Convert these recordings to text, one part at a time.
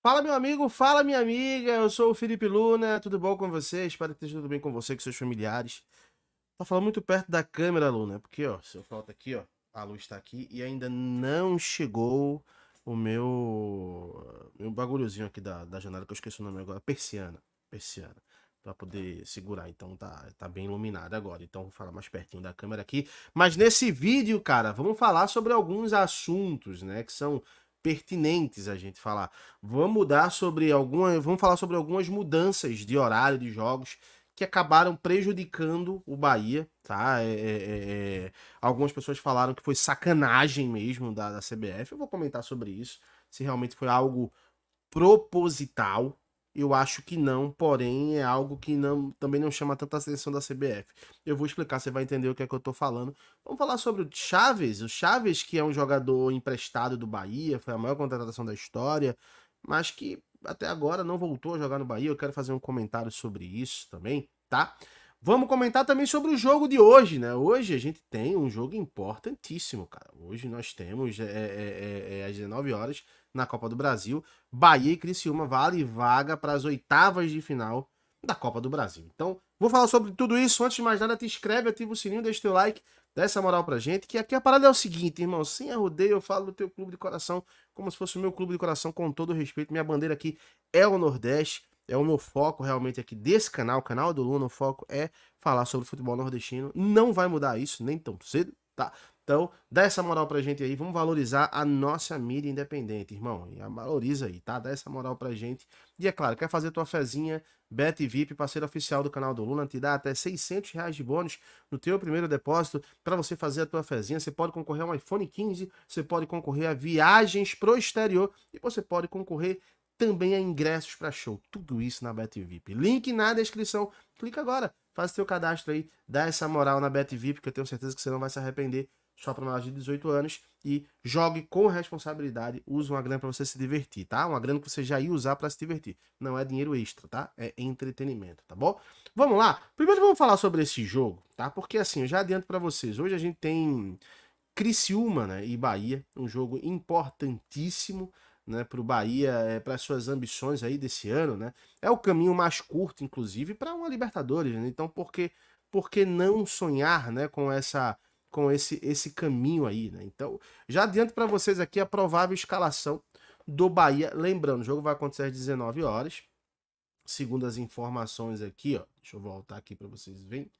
Fala, meu amigo, fala, minha amiga. Eu sou o Felipe Luna. Tudo bom com você? Espero que esteja tudo bem com você, com seus familiares. Tá falando muito perto da câmera, Luna, porque, ó, se eu falta aqui, ó, a luz tá aqui e ainda não chegou o meu, meu bagulhozinho aqui da, da janela, que eu esqueci o nome agora, persiana. Persiana para poder segurar. Então tá, tá bem iluminado agora. Então vou falar mais pertinho da câmera aqui. Mas nesse vídeo, cara, vamos falar sobre alguns assuntos, né, que são pertinentes a gente falar. Vamos mudar sobre algumas, vamos falar sobre algumas mudanças de horário de jogos que acabaram prejudicando o Bahia, tá? É, é, é, é algumas pessoas falaram que foi sacanagem mesmo da, da CBF. Eu vou comentar sobre isso, se realmente foi algo proposital, eu acho que não, porém é algo que não, também não chama tanta atenção da CBF. Eu vou explicar, você vai entender o que é que eu tô falando. Vamos falar sobre o Chaves. O Chaves, que é um jogador emprestado do Bahia, foi a maior contratação da história, mas que até agora não voltou a jogar no Bahia. Eu quero fazer um comentário sobre isso também, tá? Vamos comentar também sobre o jogo de hoje, né? Hoje a gente tem um jogo importantíssimo, cara. Hoje nós temos é, é, é, é às 19 horas na Copa do Brasil. Bahia e Criciúma vale vaga para as oitavas de final da Copa do Brasil. Então, vou falar sobre tudo isso. Antes de mais nada, te inscreve, ativa o sininho, deixa teu like, dá essa moral pra gente. Que aqui a parada é o seguinte, irmão. Sem arrudeio, eu falo do teu clube de coração como se fosse o meu clube de coração, com todo respeito. Minha bandeira aqui é o Nordeste. É o meu foco realmente aqui desse canal, o canal do Luno. o foco é falar sobre futebol nordestino. Não vai mudar isso nem tão cedo, tá? Então, dá essa moral pra gente aí, vamos valorizar a nossa mídia independente, irmão. E Valoriza aí, tá? Dá essa moral pra gente. E é claro, quer fazer tua fezinha, Bet VIP, parceiro oficial do canal do Lula, te dá até 600 reais de bônus no teu primeiro depósito para você fazer a tua fezinha. Você pode concorrer a um iPhone 15, você pode concorrer a viagens pro exterior e você pode concorrer também a ingressos para show. Tudo isso na Bet VIP. Link na descrição. Clica agora, faz teu cadastro aí, dá essa moral na Bet VIP, que eu tenho certeza que você não vai se arrepender só para maiores de 18 anos e jogue com responsabilidade. Use uma grana para você se divertir, tá? Uma grana que você já ia usar para se divertir. Não é dinheiro extra, tá? É entretenimento, tá bom? Vamos lá. Primeiro vamos falar sobre esse jogo, tá? Porque assim, eu já adianto para vocês. Hoje a gente tem Criciúma né, e Bahia, um jogo importantíssimo. Né, para o Bahia, é, para suas ambições aí desse ano, né? É o caminho mais curto, inclusive, para uma Libertadores. Né? Então, por que, por que não sonhar né, com essa com esse, esse caminho aí, né? Então, já adianto para vocês aqui a provável escalação do Bahia. Lembrando, o jogo vai acontecer às 19 horas. Segundo as informações aqui, ó, deixa eu voltar aqui para vocês verem.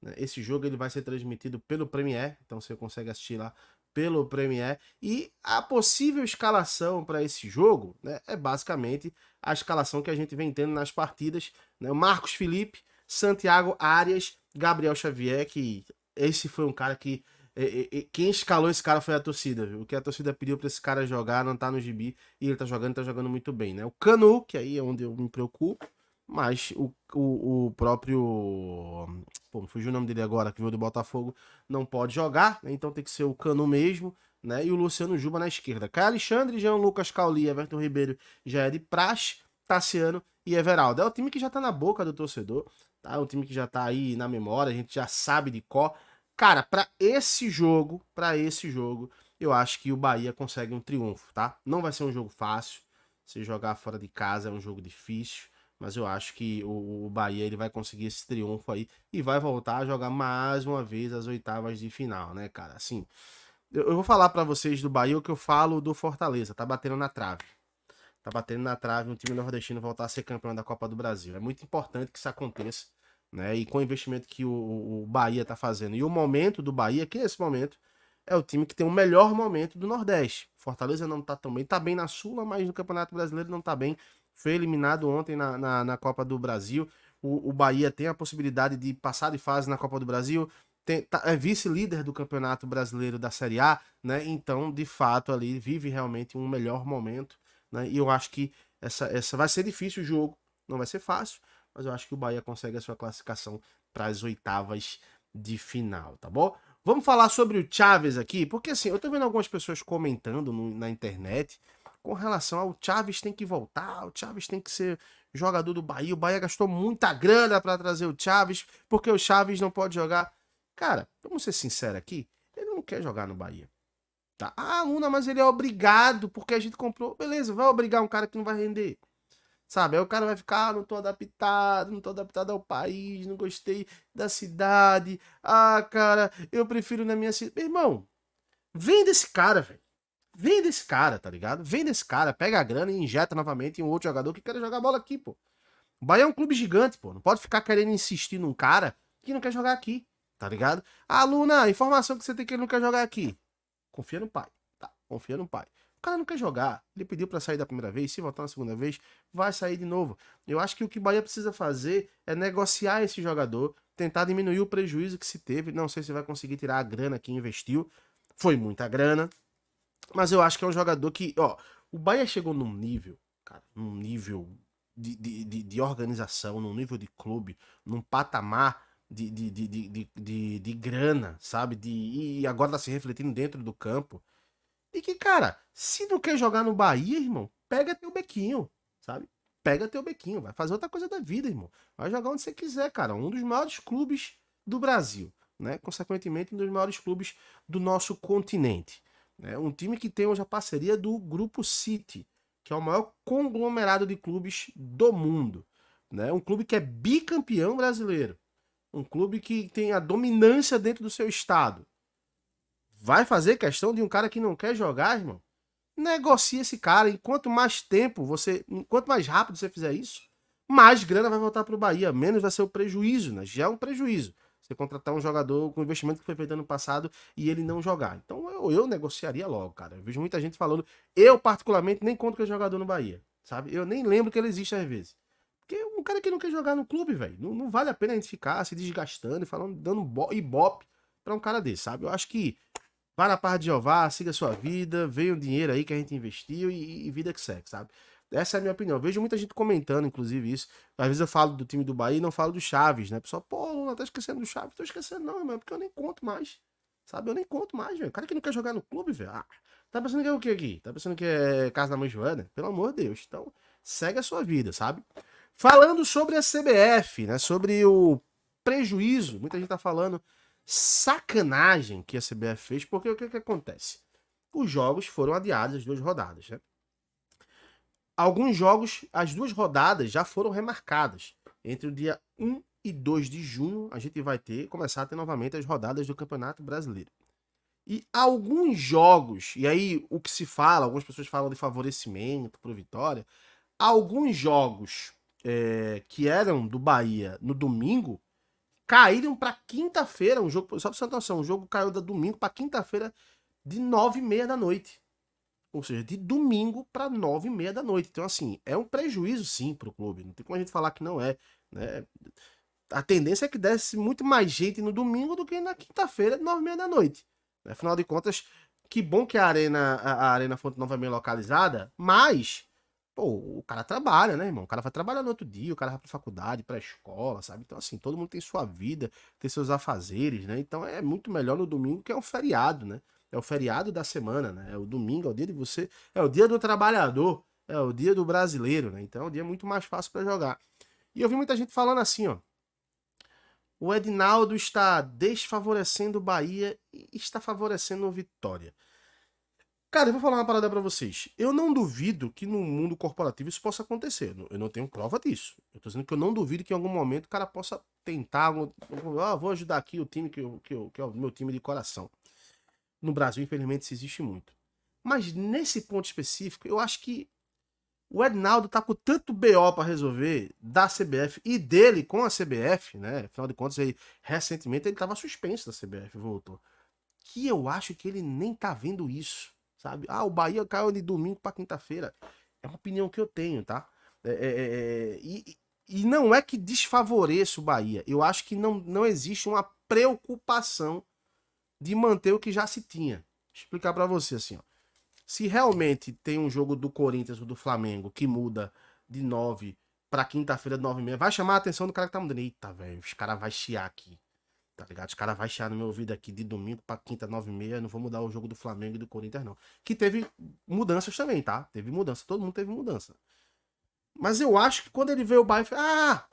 Né? Esse jogo ele vai ser transmitido pelo Premier, então você consegue assistir lá pelo Premier. E a possível escalação para esse jogo né, é basicamente a escalação que a gente vem tendo nas partidas. Né? Marcos Felipe, Santiago Arias, Gabriel Xavier, que esse foi um cara que. É, é, é, quem escalou esse cara foi a torcida, viu? O que a torcida pediu para esse cara jogar não tá no gibi e ele tá jogando, tá jogando muito bem, né? O Canu, que aí é onde eu me preocupo, mas o, o, o próprio. Pô, fugiu o nome dele agora, que veio do Botafogo, não pode jogar, né? então tem que ser o Canu mesmo, né? E o Luciano Juba na esquerda. Caio Alexandre, Jean Lucas Cauli, Everton Ribeiro já é de praxe, Tassiano e Everaldo. É o time que já tá na boca do torcedor, tá? É um time que já tá aí na memória, a gente já sabe de cor. Cara, para esse jogo, para esse jogo, eu acho que o Bahia consegue um triunfo, tá? Não vai ser um jogo fácil. Se jogar fora de casa é um jogo difícil, mas eu acho que o, Bahia ele vai conseguir esse triunfo aí e vai voltar a jogar mais uma vez as oitavas de final, né, cara? Assim, eu, eu vou falar para vocês do Bahia o que eu falo do Fortaleza, tá batendo na trave tá batendo na trave um time nordestino voltar a ser campeão da Copa do Brasil. É muito importante que isso aconteça, né? E com o investimento que o, o Bahia tá fazendo e o momento do Bahia, que nesse é momento é o time que tem o melhor momento do Nordeste. Fortaleza não tá tão bem, tá bem na Sula, mas no Campeonato Brasileiro não tá bem. Foi eliminado ontem na, na, na Copa do Brasil. O, o Bahia tem a possibilidade de passar de fase na Copa do Brasil, tem, tá, é vice-líder do Campeonato Brasileiro da Série A, né? Então, de fato, ali vive realmente um melhor momento né? E eu acho que essa, essa vai ser difícil o jogo, não vai ser fácil, mas eu acho que o Bahia consegue a sua classificação para as oitavas de final, tá bom? Vamos falar sobre o Chaves aqui, porque assim, eu tô vendo algumas pessoas comentando no, na internet com relação ao Chaves tem que voltar, o Chaves tem que ser jogador do Bahia, o Bahia gastou muita grana para trazer o Chaves, porque o Chaves não pode jogar. Cara, vamos ser sinceros aqui, ele não quer jogar no Bahia. Tá. Ah, Luna, mas ele é obrigado porque a gente comprou. Beleza, vai obrigar um cara que não vai render. Sabe? Aí o cara vai ficar, ah, não tô adaptado, não tô adaptado ao país, não gostei da cidade. Ah, cara, eu prefiro na minha cidade. Irmão, vende esse cara, velho. Vende esse cara, tá ligado? Vende esse cara, pega a grana e injeta novamente em um outro jogador que quer jogar bola aqui, pô. O Bahia é um clube gigante, pô. Não pode ficar querendo insistir num cara que não quer jogar aqui, tá ligado? Ah, Luna, informação que você tem é que ele não quer jogar aqui. Confia no pai. Tá, confia no pai. O cara não quer jogar. Ele pediu para sair da primeira vez, se voltar na segunda vez, vai sair de novo. Eu acho que o que o Bahia precisa fazer é negociar esse jogador, tentar diminuir o prejuízo que se teve. Não sei se vai conseguir tirar a grana que investiu. Foi muita grana. Mas eu acho que é um jogador que, ó, o Bahia chegou num nível, cara, num nível de, de, de, de organização, num nível de clube, num patamar de, de, de, de, de, grana, sabe? De, e agora tá se refletindo dentro do campo. E que, cara, se não quer jogar no Bahia, irmão, pega teu bequinho, sabe? Pega teu bequinho, vai fazer outra coisa da vida, irmão. Vai jogar onde você quiser, cara. Um dos maiores clubes do Brasil, né? Consequentemente, um dos maiores clubes do nosso continente. Né? Um time que tem hoje a parceria do Grupo City, que é o maior conglomerado de clubes do mundo. Né? Um clube que é bicampeão brasileiro um clube que tem a dominância dentro do seu estado, vai fazer questão de um cara que não quer jogar, irmão? Negocia esse cara. E quanto mais tempo você. Quanto mais rápido você fizer isso, mais grana vai voltar para o Bahia. Menos vai ser o prejuízo, né? Já é um prejuízo. Você contratar um jogador com investimento que foi feito ano passado e ele não jogar. Então eu, eu negociaria logo, cara. Eu vejo muita gente falando. Eu, particularmente, nem conto que é jogador no Bahia. Sabe? Eu nem lembro que ele existe às vezes. Porque um cara que não quer jogar no clube, velho, não, não, vale a pena a gente ficar se desgastando e falando, dando bo ibope pra um cara desse, sabe? Eu acho que vá na parte de Jeová, siga a sua vida, veio o dinheiro aí que a gente investiu e, e vida que segue, sabe? Essa é a minha opinião. Eu vejo muita gente comentando, inclusive, isso. Às vezes eu falo do time do Bahia e não falo do Chaves, né? Pessoal, pô, Luna, tá esquecendo do Chaves? Tô esquecendo, não, irmão, porque eu nem conto mais. Sabe? Eu nem conto mais, velho. O cara que não quer jogar no clube, velho. Ah, tá pensando que é o que aqui? Tá pensando que é casa da mãe Joana? Pelo amor de Deus. Então, segue a sua vida, sabe? Falando sobre a CBF, né, sobre o prejuízo, muita gente tá falando sacanagem que a CBF fez, porque o que, que acontece? Os jogos foram adiados as duas rodadas, né? Alguns jogos, as duas rodadas já foram remarcadas. Entre o dia 1 e 2 de junho, a gente vai ter, começar a ter novamente as rodadas do Campeonato Brasileiro. E alguns jogos, e aí o que se fala, algumas pessoas falam de favorecimento para Vitória, alguns jogos é, que eram do Bahia no domingo caíram para quinta-feira. Um jogo, só para você um o jogo caiu da domingo para quinta-feira de nove e meia da noite. Ou seja, de domingo para nove e meia da noite. Então, assim, é um prejuízo sim para o clube. Não tem como a gente falar que não é. Né? A tendência é que desse muito mais gente no domingo do que na quinta-feira, nove e meia da noite. Afinal de contas, que bom que a Arena, a Arena Fonte Nova é bem localizada, mas Pô, o cara trabalha, né, irmão? O cara vai trabalhar no outro dia, o cara vai pra faculdade, pra escola, sabe? Então, assim, todo mundo tem sua vida, tem seus afazeres, né? Então é muito melhor no domingo que é um feriado, né? É o feriado da semana, né? É o domingo, é o dia de você. É o dia do trabalhador, é o dia do brasileiro, né? Então é um dia muito mais fácil para jogar. E eu vi muita gente falando assim, ó. O Edinaldo está desfavorecendo o Bahia e está favorecendo o Vitória. Cara, eu vou falar uma parada para vocês. Eu não duvido que no mundo corporativo isso possa acontecer. Eu não tenho prova disso. Eu tô dizendo que eu não duvido que em algum momento o cara possa tentar. Ah, vou ajudar aqui o time que, eu, que, eu, que é o meu time de coração. No Brasil, infelizmente, isso existe muito. Mas nesse ponto específico, eu acho que o Ednaldo tá com tanto BO para resolver da CBF e dele com a CBF, né? Afinal de contas, aí recentemente ele estava suspenso da CBF, voltou. Que eu acho que ele nem tá vendo isso sabe? Ah, o Bahia caiu de domingo para quinta-feira. É uma opinião que eu tenho, tá? É, é, é, é e, e não é que desfavoreça o Bahia. Eu acho que não, não existe uma preocupação de manter o que já se tinha. Vou explicar para você assim, ó. Se realmente tem um jogo do Corinthians ou do Flamengo que muda de 9 para quinta-feira, 9 e meia, vai chamar a atenção do cara que tá mudando. Eita, velho, os caras vão chiar aqui. Tá ligado? Os caras vão chegar no meu ouvido aqui de domingo pra quinta, nove e meia. Não vou mudar o jogo do Flamengo e do Corinthians, não. Que teve mudanças também, tá? Teve mudança. Todo mundo teve mudança. Mas eu acho que quando ele vê o Bahia, fala, ah!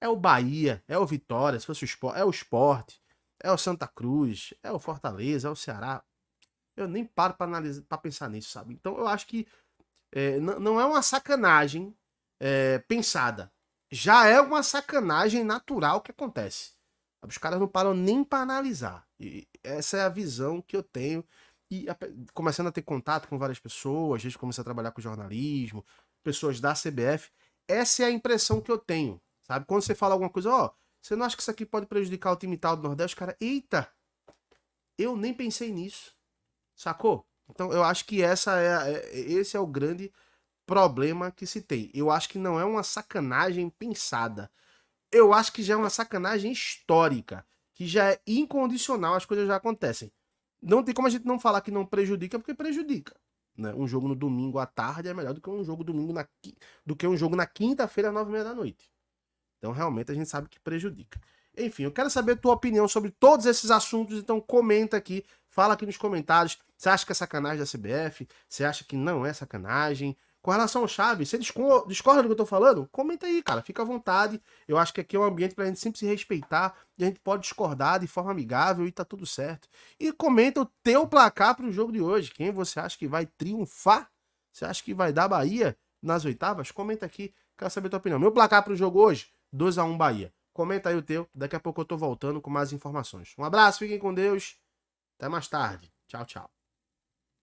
É o Bahia, é o Vitória, se fosse o esporte, é o é o Santa Cruz, é o Fortaleza, é o Ceará. Eu nem paro pra, analisar, pra pensar nisso, sabe? Então eu acho que é, não é uma sacanagem é, pensada. Já é uma sacanagem natural que acontece. Os caras não param nem para analisar. E essa é a visão que eu tenho. E começando a ter contato com várias pessoas, a gente começa a trabalhar com jornalismo, pessoas da CBF, essa é a impressão que eu tenho, sabe? Quando você fala alguma coisa, ó, oh, você não acha que isso aqui pode prejudicar o time tal do Nordeste? Cara, eita, eu nem pensei nisso, sacou? Então eu acho que essa é, é esse é o grande problema que se tem. Eu acho que não é uma sacanagem pensada eu acho que já é uma sacanagem histórica, que já é incondicional, as coisas já acontecem. Não tem como a gente não falar que não prejudica, porque prejudica. Né? Um jogo no domingo à tarde é melhor do que um jogo domingo na, do que um jogo na quinta-feira às nove e meia da noite. Então realmente a gente sabe que prejudica. Enfim, eu quero saber a tua opinião sobre todos esses assuntos, então comenta aqui, fala aqui nos comentários. Você acha que é sacanagem da CBF? Você acha que não é sacanagem? Com relação ao Chaves, você discorda do que eu tô falando? Comenta aí, cara. Fica à vontade. Eu acho que aqui é um ambiente pra gente sempre se respeitar. E a gente pode discordar de forma amigável e tá tudo certo. E comenta o teu placar pro jogo de hoje. Quem você acha que vai triunfar? Você acha que vai dar Bahia nas oitavas? Comenta aqui. Quero saber a tua opinião. Meu placar pro jogo hoje: 2 a 1 Bahia. Comenta aí o teu. Daqui a pouco eu tô voltando com mais informações. Um abraço, fiquem com Deus. Até mais tarde. Tchau, tchau.